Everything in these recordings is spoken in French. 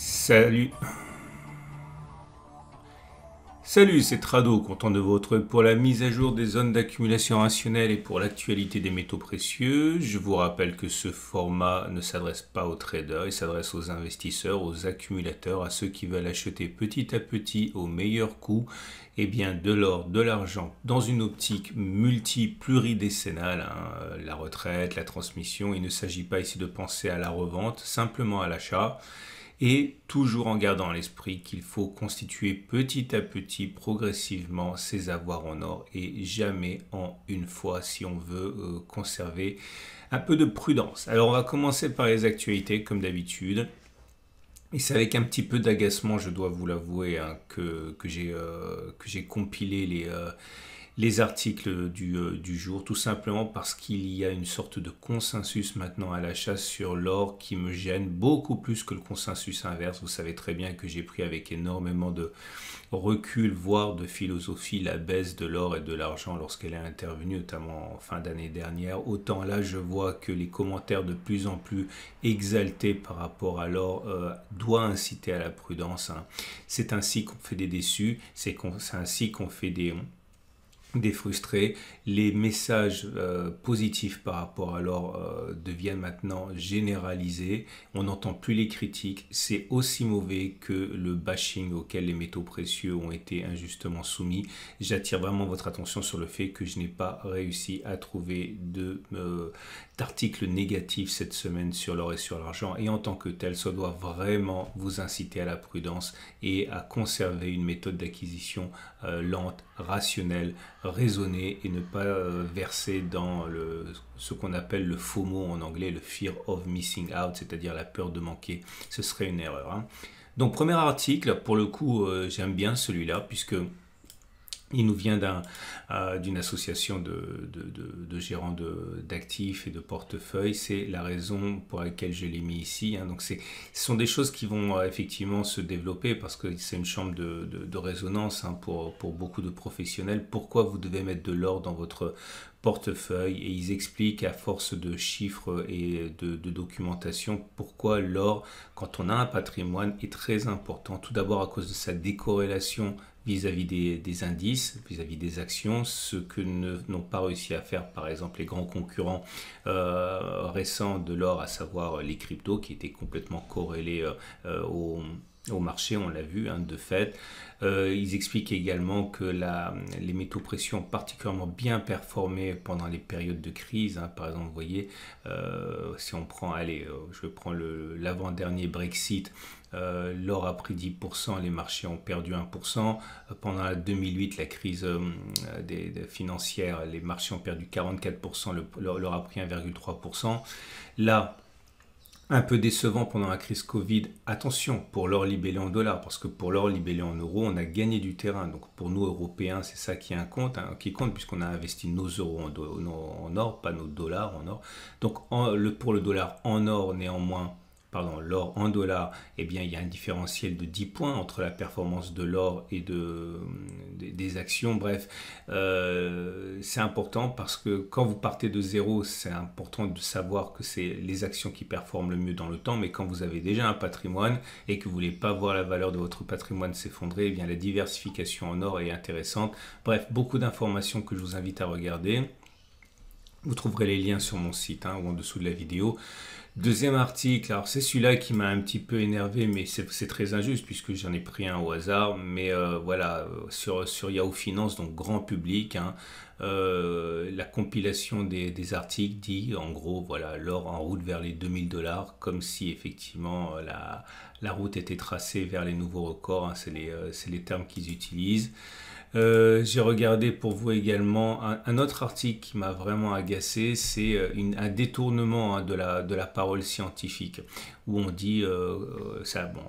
Salut. Salut, c'est Trado, content de votre pour la mise à jour des zones d'accumulation rationnelle et pour l'actualité des métaux précieux. Je vous rappelle que ce format ne s'adresse pas aux traders, il s'adresse aux investisseurs, aux accumulateurs, à ceux qui veulent acheter petit à petit au meilleur coût et bien, de l'or, de l'argent, dans une optique multi-pluridécennale, hein, euh, la retraite, la transmission. Il ne s'agit pas ici de penser à la revente, simplement à l'achat et toujours en gardant à l'esprit qu'il faut constituer petit à petit, progressivement, ses avoirs en or et jamais en une fois si on veut euh, conserver un peu de prudence. Alors on va commencer par les actualités comme d'habitude. Et c'est avec un petit peu d'agacement, je dois vous l'avouer, hein, que, euh, que j'ai compilé les... Euh, les articles euh, du, jour, tout simplement parce qu'il y a une sorte de consensus maintenant à la chasse sur l'or qui me gêne beaucoup plus que le consensus inverse. Vous savez très bien que j'ai pris avec énormément de recul, voire de philosophie, la baisse de l'or et de l'argent lorsqu'elle est intervenue, notamment en fin d'année dernière. Autant là, je vois que les commentaires de plus en plus exaltés par rapport à l'or doivent euh, doit inciter à la prudence. Hein. C'est ainsi qu'on fait des déçus, c'est ainsi qu'on fait des des frustrés. Les messages euh, positifs par rapport à l'or euh, deviennent maintenant généralisés. On n'entend plus les critiques. C'est aussi mauvais que le bashing auquel les métaux précieux ont été injustement soumis. J'attire vraiment votre attention sur le fait que je n'ai pas réussi à trouver euh, d'articles négatifs cette semaine sur l'or et sur l'argent. Et en tant que tel, ça doit vraiment vous inciter à la prudence et à conserver une méthode d'acquisition lente, rationnelle raisonner et ne pas euh, verser dans le, ce qu'on appelle le faux mot en anglais, le fear of missing out, c'est-à-dire la peur de manquer. Ce serait une erreur. Hein. Donc premier article, pour le coup euh, j'aime bien celui-là puisque il nous vient euh, d'une association de, de, gérants d'actifs et de portefeuilles. C'est la raison pour laquelle je l'ai mis ici. Hein. Donc, ce sont des choses qui vont euh, effectivement se développer parce que c'est une chambre de, résonance hein, pour, beaucoup de professionnels. Pourquoi vous devez mettre de l'or dans votre portefeuille et ils expliquent à force de chiffres et de, de documentation pourquoi l'or, quand on a un patrimoine, est très important. Tout d'abord à cause de sa décorrélation vis-à-vis des, indices, vis-à-vis des actions, ce que n'ont pas réussi à faire par exemple les grands concurrents euh, récents de l'or, à savoir les cryptos qui étaient complètement corrélés euh, euh, au aux au marché, on l'a vu hein, de fait. Euh, ils expliquent également que la, les métaux pression particulièrement bien performé pendant les périodes de crise. Hein. Par exemple, voyez, euh, si on prend, allez, euh, je prends l'avant-dernier Brexit, l'or a pris 10%, les marchés ont perdu 1%. Pendant 2008, la crise des, financière, les marchés ont perdu 44%, l'or a pris 1,3%. Là, un peu décevant pendant la crise Covid, attention, pour l'or libellé en dollars, parce que pour l'or libellé en euros, on a gagné du terrain. Donc pour nous, Européens, c'est ça qui, compte, hein, qui compte, puisqu'on a investi nos euros en, or, pas nos dollars en or. Donc pour le dollar en or, néanmoins, pardon, l'or en dollars, eh bien, il y a un différentiel de 10 points entre la performance de l'or et de, euh, des actions. Bref, euh, c'est important parce que quand vous partez de zéro, c'est important de savoir que c'est les actions qui performent le mieux dans le temps. Mais quand vous avez déjà un patrimoine et que vous voulez pas voir la valeur de votre patrimoine s'effondrer, eh bien, la diversification en or est intéressante. Bref, beaucoup d'informations que je vous invite à regarder. Vous trouverez les liens sur mon site hein, ou en dessous de la vidéo. Deuxième article, alors c'est celui-là qui m'a un petit peu énervé, mais c'est très injuste puisque j'en ai pris un au hasard. Mais euh, voilà, euh, sur, Yahoo Finance, donc grand public, hein, euh, la compilation des, articles dit en gros, voilà, l'or en route vers les 2000 dollars, comme si effectivement la, route était tracée vers les nouveaux records, hein, c'est les, termes qu'ils utilisent. Euh, j'ai regardé pour vous également un, autre article qui m'a vraiment agacé, c'est euh, un détournement hein, de, la, parole scientifique, où on dit, euh,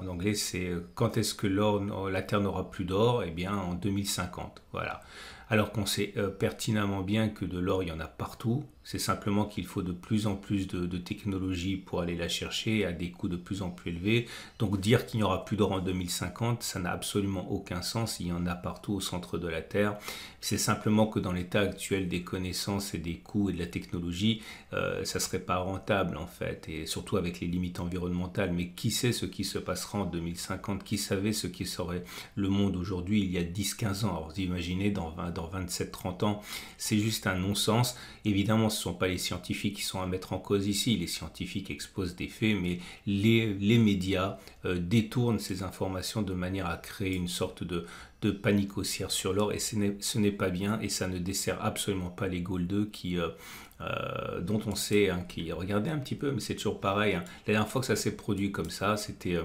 en anglais c'est quand est-ce que la Terre n'aura plus d'or Eh bien en 2050, voilà. Alors qu'on sait pertinemment bien que de l'or, il y en a partout, c'est simplement qu'il faut de plus en plus de, de technologies pour aller la chercher à des coûts de plus en plus élevés. Donc dire qu'il n'y aura plus d'or en 2050, ça n'a absolument aucun sens. Il y en a partout au centre de la Terre. C'est simplement que dans l'état actuel des connaissances et des coûts et de la technologie, ça euh, ça serait pas rentable en fait. Et surtout avec les limites environnementales. Mais qui sait ce qui se passera en 2050 Qui savait ce qui serait le monde aujourd'hui il y a 10-15 ans Alors vous imaginez dans, 20, dans 27-30 ans, c'est juste un non-sens. Évidemment, ce ne sont pas les scientifiques qui sont à mettre en cause ici. Les scientifiques exposent des faits, mais les, médias euh, détournent ces informations de manière à créer une sorte de, de panique haussière sur l'or, et ce n'est pas bien, et ça ne dessert absolument pas les goldeux qui... Euh, euh, dont on sait, hein, qui regardez un petit peu, mais c'est toujours pareil. Hein. La dernière fois que ça s'est produit comme ça, c'était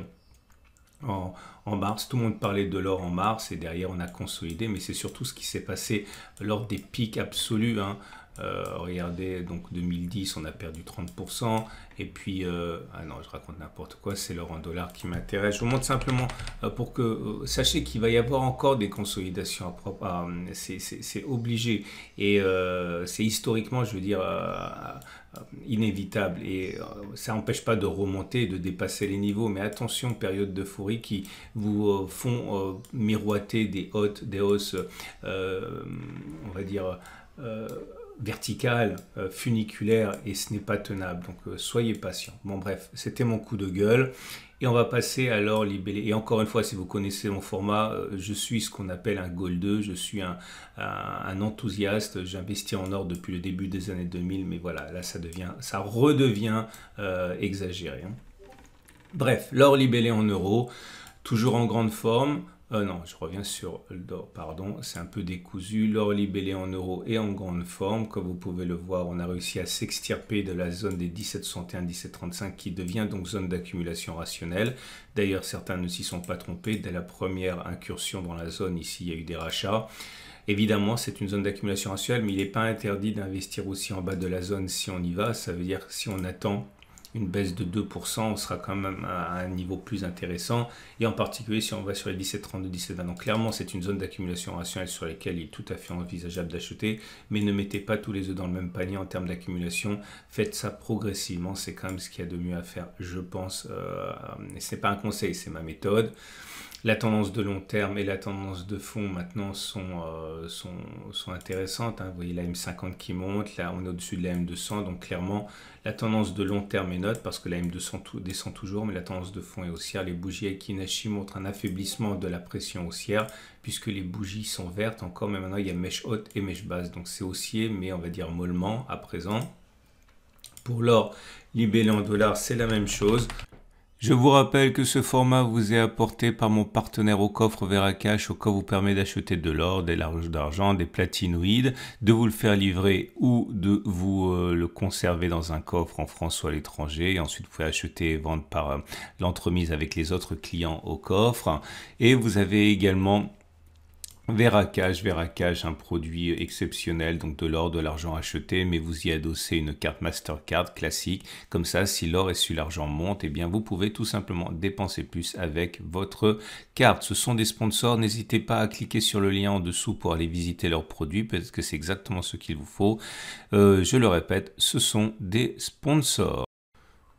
en, mars. Tout le monde parlait de l'or en mars et derrière on a consolidé, mais c'est surtout ce qui s'est passé lors des pics absolus. Hein. Euh, regardez, donc 2010, on a perdu 30%. Et puis, euh, ah non, je raconte n'importe quoi, c'est le en dollar qui m'intéresse. Je vous montre simplement euh, pour que, sachez qu'il va y avoir encore des consolidations à propre. Ah, c'est obligé. Et c'est historiquement, je veux dire, inévitable. Et ça n'empêche pas de remonter, de dépasser les niveaux. Mais attention, période d'euphorie qui vous font miroiter des hautes, des hausses, on va dire, verticale, euh, funiculaire, et ce n'est pas tenable. Donc euh, soyez patient. Bon bref, c'était mon coup de gueule. Et on va passer à l'or libellé. Et encore une fois, si vous connaissez mon format, euh, je suis ce qu'on appelle un goldeux, je suis un, enthousiaste, j'investis en or depuis le début des années 2000, mais voilà, là ça devient, ça redevient exagéré. Hein. Bref, l'or libellé en euros, toujours en grande forme, Oh non, je reviens sur l'or, pardon, c'est un peu décousu. L'or libellé en euros est en grande forme. Comme vous pouvez le voir, on a réussi à s'extirper de la zone des 1761-1735 qui devient donc zone d'accumulation rationnelle. D'ailleurs, certains ne s'y sont pas trompés. Dès la première incursion dans la zone, ici, il y a eu des rachats. Évidemment, c'est une zone d'accumulation rationnelle, mais il n'est pas interdit d'investir aussi en bas de la zone si on y va. Ça veut dire si on attend une baisse de 2%, on sera quand même à un niveau plus intéressant. Et en particulier si on va sur les 17,32, 17,20. Donc clairement, c'est une zone d'accumulation rationnelle sur laquelle il est tout à fait envisageable d'acheter. Mais ne mettez pas tous les œufs dans le même panier en termes d'accumulation. Faites ça progressivement. C'est quand même ce qu'il y a de mieux à faire, je pense. Euh, ce pas un conseil, c'est ma méthode la tendance de long terme et la tendance de fond maintenant sont, euh, sont, intéressantes. Hein. Vous voyez la M50 qui monte, là on est au-dessus de la M200, donc clairement la tendance de long terme est note parce que la M200 descend toujours, mais la tendance de fond est haussière. Les bougies Akinashi montrent un affaiblissement de la pression haussière puisque les bougies sont vertes encore, mais maintenant il y a mèche haute et mèche basse, donc c'est haussier, mais on va dire mollement à présent. Pour l'or, libellé en dollars, c'est la même chose. Je vous rappelle que ce format vous est apporté par mon partenaire au coffre Veracash, au coffre vous permet d'acheter de l'or, des larges d'argent, des platinoïdes, de vous le faire livrer ou de vous euh, le conserver dans un coffre en France ou à l'étranger. Et ensuite, vous pouvez acheter et vendre par euh, l'entremise avec les autres clients au coffre. Et vous avez également Veracage, Veracage, un produit exceptionnel, donc de l'or, de l'argent acheté, mais vous y adossez une carte Mastercard classique. Comme ça, si l'or et si l'argent montent, eh bien vous pouvez tout simplement dépenser plus avec votre carte. Ce sont des sponsors, n'hésitez pas à cliquer sur le lien en dessous pour aller visiter leurs produits, parce que c'est exactement ce qu'il vous faut. Euh, je le répète, ce sont des sponsors.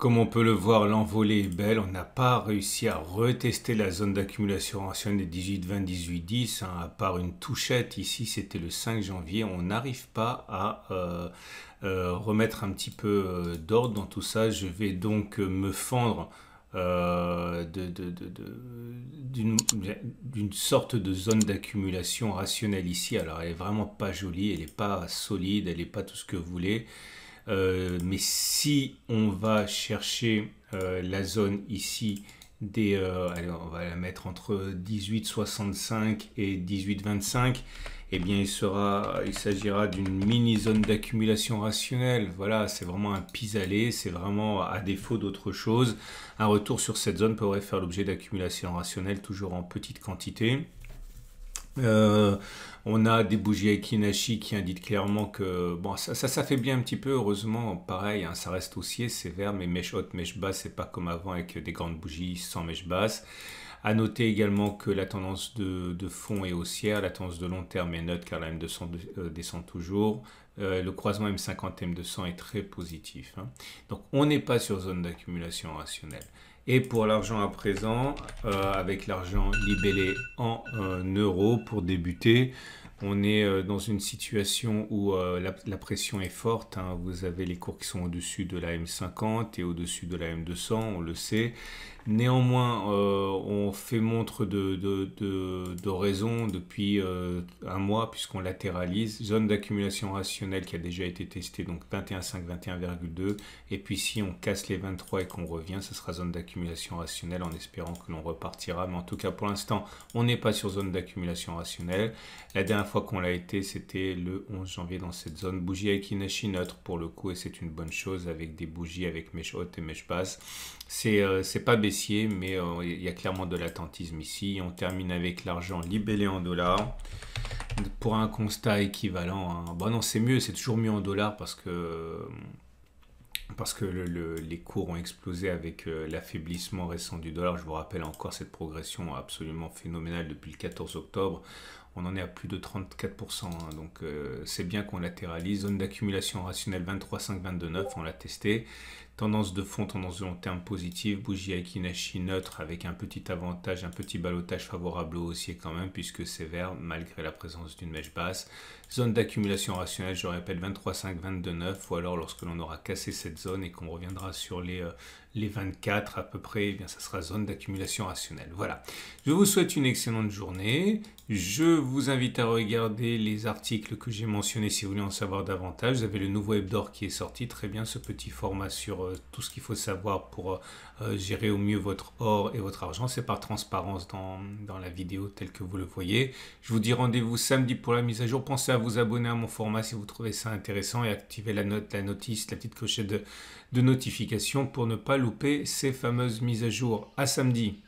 Comme on peut le voir, l'envolée est belle. On n'a pas réussi à retester la zone d'accumulation rationnelle des 18, 20, 18, 10. à part une touchette ici, c'était le 5 janvier. On n'arrive pas à euh, euh, remettre un petit peu euh, d'ordre dans tout ça. Je vais donc me fendre d'une sorte de zone d'accumulation rationnelle ici. Alors elle est vraiment pas jolie, elle n'est pas solide, elle n'est pas tout ce que vous voulez. Euh, mais si on va chercher euh, la zone ici des... Euh, on va la mettre entre 18,65 et 18,25. Eh bien, il s'agira d'une mini zone d'accumulation rationnelle. Voilà, c'est vraiment un pis-aller, c'est vraiment à défaut d'autre chose. Un retour sur cette zone pourrait faire l'objet d'accumulation rationnelle, toujours en petite quantité. Euh, on a des bougies Aikinashi qui indiquent clairement que bon, ça, ça, fait bien un petit peu. Heureusement, pareil, hein, ça reste haussier, sévère, mais mèche haute, mèche basse, c'est pas comme avant avec des grandes bougies sans mèche basse. À noter également que la tendance de, fond est haussière, la tendance de long terme est neutre car la M200 euh, descend toujours. Euh, le croisement M50 M200 est très positif. Hein. Donc on n'est pas sur zone d'accumulation rationnelle. Et pour l'argent à présent, euh, avec l'argent libellé en euh, euros pour débuter, on est euh, dans une situation où euh, la, pression est forte. Hein. Vous avez les cours qui sont au-dessus de la M50 et au-dessus de la M200, on le sait. Néanmoins, euh, on fait montre de, de, de, raison depuis un mois puisqu'on latéralise. Zone d'accumulation rationnelle qui a déjà été testée, donc 21,5, 21,2. Et puis si on casse les 23 et qu'on revient, ce sera zone d'accumulation rationnelle en espérant que l'on repartira. Mais en tout cas, pour l'instant, on n'est pas sur zone d'accumulation rationnelle. La dernière fois, qu'on l'a été, c'était le 11 janvier dans cette zone. Bougie avec Inashi neutre pour le coup, et c'est une bonne chose avec des bougies avec mèche haute et mèche basse. C'est euh, c'est pas baissier, mais euh, il y a clairement de l'attentisme ici. On termine avec l'argent libellé en dollars. Pour un constat équivalent, hein. bon non, c'est mieux, c'est toujours mieux en dollars parce que parce que les cours ont explosé avec euh, l'affaiblissement récent du dollar. Je vous rappelle encore cette progression absolument phénoménale depuis le 14 octobre on en est à plus de 34%. Hein. donc euh, c'est bien qu'on latéralise. Zone d'accumulation rationnelle 23,5, 22,9, on l'a testé. Tendance de fond, tendance de long terme positive bougie Akinashi neutre avec un petit avantage, un petit balotage favorable au haussier quand même puisque c'est vert malgré la présence d'une mèche basse. Zone d'accumulation rationnelle, je répète 23,5, 22,9 ou alors lorsque l'on aura cassé cette zone et qu'on reviendra sur les, euh, les 24 à peu près, eh bien ça sera zone d'accumulation rationnelle. Voilà. Je vous souhaite une excellente journée. Je vous invite à regarder les articles que j'ai mentionnés si vous voulez en savoir davantage. Vous avez le nouveau Hebdor qui est sorti, très bien ce petit format sur euh, euh, tout ce qu'il faut savoir pour euh, euh, gérer au mieux votre or et votre argent. C'est par transparence dans, la vidéo telle que vous le voyez. Je vous dis rendez-vous samedi pour la mise à jour. Pensez à vous abonner à mon format si vous trouvez ça intéressant et activer la, note, la notice, la petite clochette de, de notification pour ne pas louper ces fameuses mises à jour. À samedi.